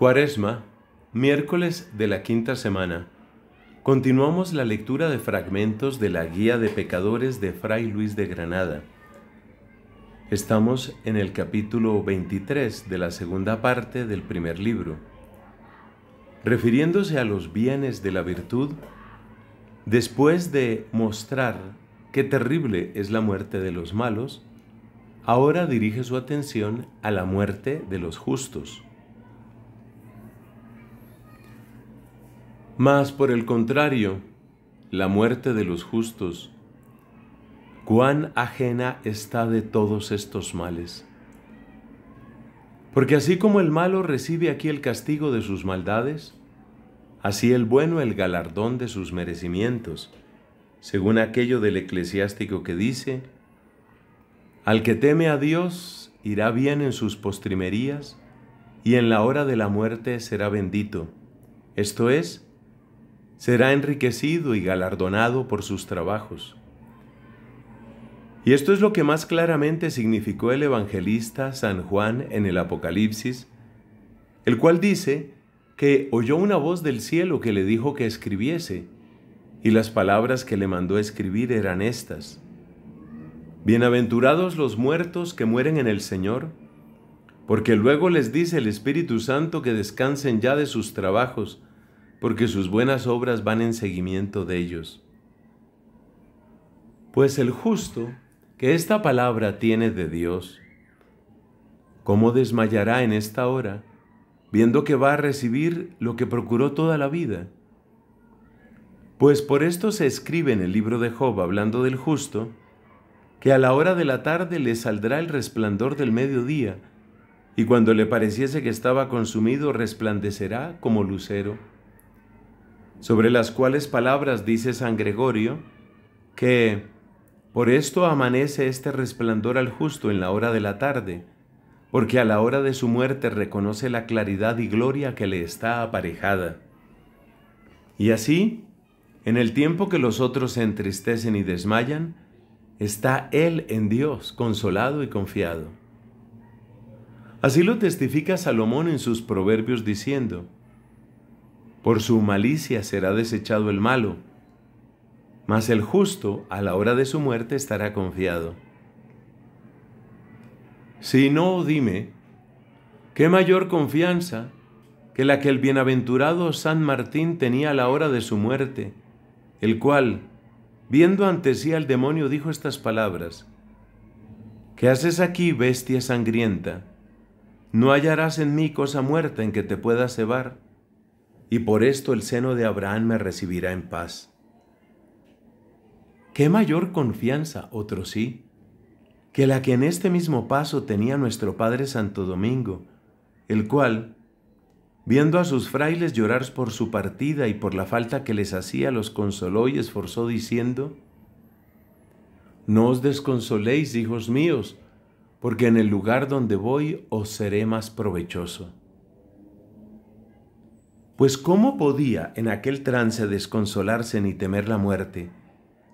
Cuaresma, miércoles de la quinta semana. Continuamos la lectura de fragmentos de la Guía de Pecadores de Fray Luis de Granada. Estamos en el capítulo 23 de la segunda parte del primer libro. Refiriéndose a los bienes de la virtud, después de mostrar qué terrible es la muerte de los malos, ahora dirige su atención a la muerte de los justos. Mas por el contrario, la muerte de los justos, cuán ajena está de todos estos males. Porque así como el malo recibe aquí el castigo de sus maldades, así el bueno el galardón de sus merecimientos, según aquello del eclesiástico que dice, al que teme a Dios irá bien en sus postrimerías, y en la hora de la muerte será bendito, esto es, será enriquecido y galardonado por sus trabajos. Y esto es lo que más claramente significó el evangelista San Juan en el Apocalipsis, el cual dice que oyó una voz del cielo que le dijo que escribiese, y las palabras que le mandó escribir eran estas. Bienaventurados los muertos que mueren en el Señor, porque luego les dice el Espíritu Santo que descansen ya de sus trabajos, porque sus buenas obras van en seguimiento de ellos. Pues el justo, que esta palabra tiene de Dios, ¿cómo desmayará en esta hora, viendo que va a recibir lo que procuró toda la vida? Pues por esto se escribe en el libro de Job, hablando del justo, que a la hora de la tarde le saldrá el resplandor del mediodía, y cuando le pareciese que estaba consumido, resplandecerá como lucero sobre las cuales palabras dice San Gregorio que por esto amanece este resplandor al justo en la hora de la tarde, porque a la hora de su muerte reconoce la claridad y gloria que le está aparejada. Y así, en el tiempo que los otros se entristecen y desmayan, está Él en Dios, consolado y confiado. Así lo testifica Salomón en sus proverbios diciendo, por su malicia será desechado el malo, mas el justo a la hora de su muerte estará confiado. Si no, dime, ¿qué mayor confianza que la que el bienaventurado San Martín tenía a la hora de su muerte, el cual, viendo ante sí al demonio, dijo estas palabras, ¿Qué haces aquí, bestia sangrienta? No hallarás en mí cosa muerta en que te pueda cebar y por esto el seno de Abraham me recibirá en paz. ¿Qué mayor confianza, otro sí, que la que en este mismo paso tenía nuestro Padre Santo Domingo, el cual, viendo a sus frailes llorar por su partida y por la falta que les hacía, los consoló y esforzó diciendo, No os desconsoléis, hijos míos, porque en el lugar donde voy os seré más provechoso. Pues ¿cómo podía en aquel trance desconsolarse ni temer la muerte,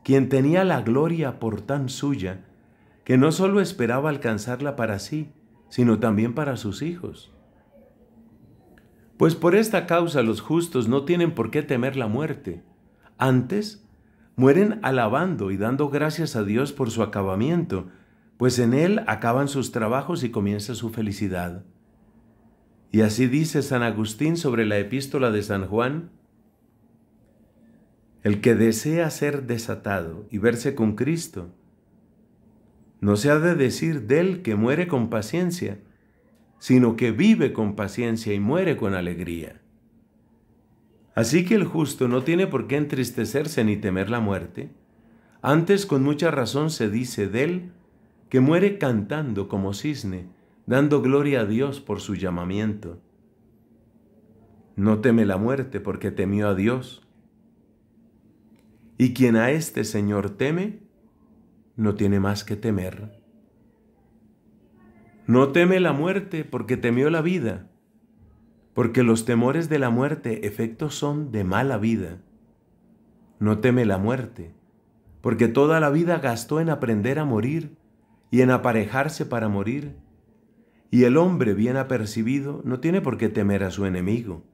quien tenía la gloria por tan suya, que no sólo esperaba alcanzarla para sí, sino también para sus hijos? Pues por esta causa los justos no tienen por qué temer la muerte. Antes, mueren alabando y dando gracias a Dios por su acabamiento, pues en Él acaban sus trabajos y comienza su felicidad. Y así dice San Agustín sobre la epístola de San Juan, el que desea ser desatado y verse con Cristo, no se ha de decir del que muere con paciencia, sino que vive con paciencia y muere con alegría. Así que el justo no tiene por qué entristecerse ni temer la muerte, antes con mucha razón se dice del que muere cantando como cisne dando gloria a Dios por su llamamiento. No teme la muerte porque temió a Dios. Y quien a este Señor teme, no tiene más que temer. No teme la muerte porque temió la vida, porque los temores de la muerte efectos son de mala vida. No teme la muerte, porque toda la vida gastó en aprender a morir y en aparejarse para morir y el hombre bien apercibido no tiene por qué temer a su enemigo.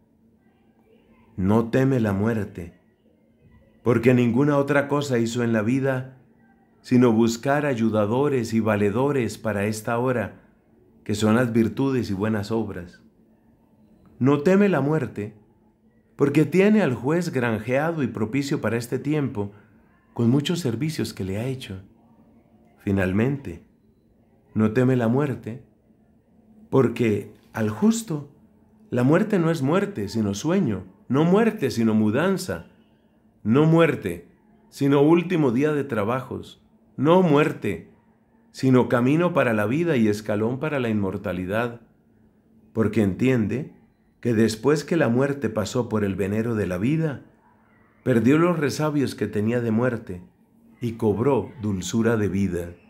No teme la muerte, porque ninguna otra cosa hizo en la vida sino buscar ayudadores y valedores para esta hora, que son las virtudes y buenas obras. No teme la muerte, porque tiene al juez granjeado y propicio para este tiempo, con muchos servicios que le ha hecho. Finalmente, no teme la muerte, porque al justo la muerte no es muerte, sino sueño, no muerte, sino mudanza, no muerte, sino último día de trabajos, no muerte, sino camino para la vida y escalón para la inmortalidad, porque entiende que después que la muerte pasó por el venero de la vida, perdió los resabios que tenía de muerte y cobró dulzura de vida.